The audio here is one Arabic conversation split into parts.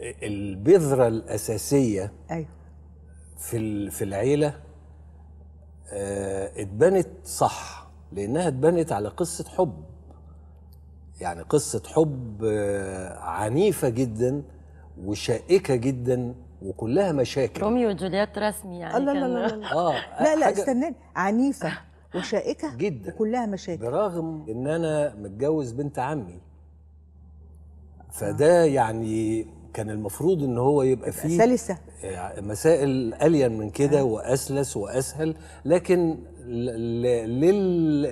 البذره الاساسيه ايوه في في العيله آه، اتبنت صح لانها اتبنت على قصه حب يعني قصه حب آه، عنيفه جدا وشائكه جدا وكلها مشاكل روميو وجولييت رسمي يعني لا لا لا لا آه لا, لا استناني عنيفه وشائكه جدا وكلها مشاكل برغم ان انا متجوز بنت عمي فده آه. يعني كان المفروض ان هو يبقى فيه سلسه يعني مسائل الين من كده آه. واسلس واسهل لكن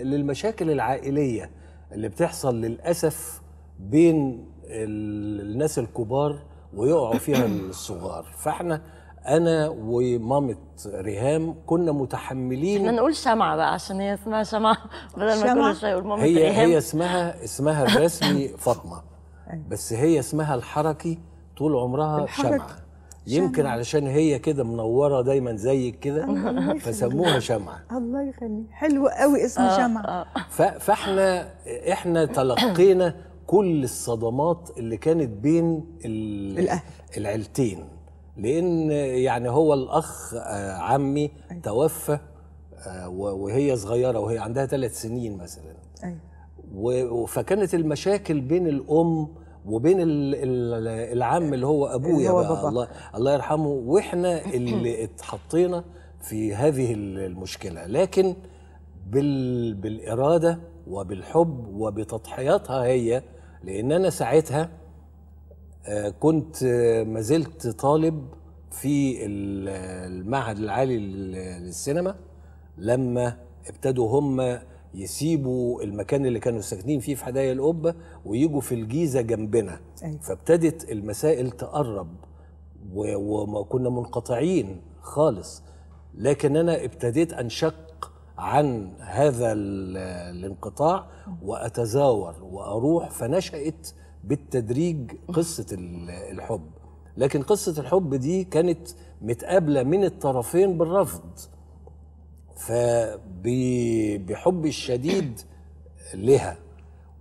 للمشاكل العائليه اللي بتحصل للاسف بين الناس الكبار ويقعوا فيها الصغار فاحنا انا ومامة ريهام كنا متحملين احنا نقول شمعة بقى عشان هي اسمها شمعة بدل ما كل شيء يقول مامة هي ريهام هي اسمها اسمها الرسمي فاطمة أيوة. بس هي اسمها الحركي طول عمرها شمعه يمكن علشان هي كده منوره دايما زيك كده فسموها شمعه الله يخليك حلو قوي اسم آه شمعه آه. فاحنا احنا تلقينا كل الصدمات اللي كانت بين الاهل العيلتين لان يعني هو الاخ آه، عمي أيوه. توفى آه، وهي صغيره وهي عندها ثلاث سنين مثلا ايوه فكانت المشاكل بين الام وبين العم اللي هو ابويا بقى بابا. الله الله يرحمه واحنا اللي اتحطينا في هذه المشكله لكن بال بالاراده وبالحب وبتضحياتها هي لان انا ساعتها آه، كنت آه، ما زلت طالب في المعهد العالي للسينما لما ابتدوا هم يسيبوا المكان اللي كانوا ساكنين فيه في حدايا القبه ويجوا في الجيزه جنبنا أيوة. فابتدت المسائل تقرب وما كنا منقطعين خالص لكن انا ابتديت انشق عن هذا الانقطاع واتزاور واروح فنشات بالتدريج قصه الحب لكن قصه الحب دي كانت متقابله من الطرفين بالرفض فبحب الشديد لها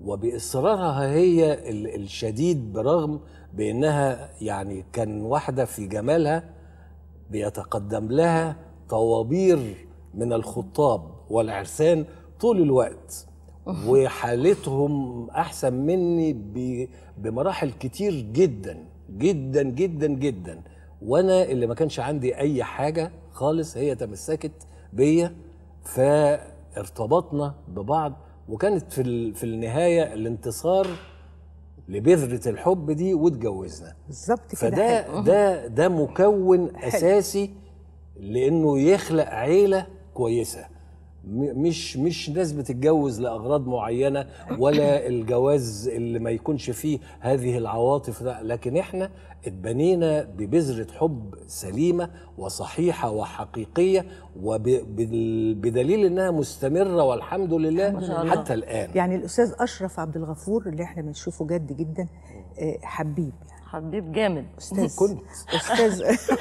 وبإصرارها هي الشديد برغم بأنها يعني كان واحدة في جمالها بيتقدم لها طوابير من الخطاب والعرسان طول الوقت وحالتهم أحسن مني بمراحل كتير جدا جدا جدا جدا وأنا اللي ما كانش عندي أي حاجة خالص هي تمسكت بيا فارتبطنا ببعض وكانت في في النهايه الانتصار لبذره الحب دي واتجوزنا بالظبط كده فده ده ده مكون حلو. اساسي لانه يخلق عيله كويسه مش مش ناس بتتجوز لاغراض معينه ولا الجواز اللي ما يكونش فيه هذه العواطف لا لكن احنا اتبنينا ببذره حب سليمه وصحيحه وحقيقيه وبدليل انها مستمره والحمد لله حتى الان يعني الاستاذ اشرف عبد الغفور اللي احنا بنشوفه جد جدا آه، حبيب يعني. حبيب جامد استاذ كنت استاذ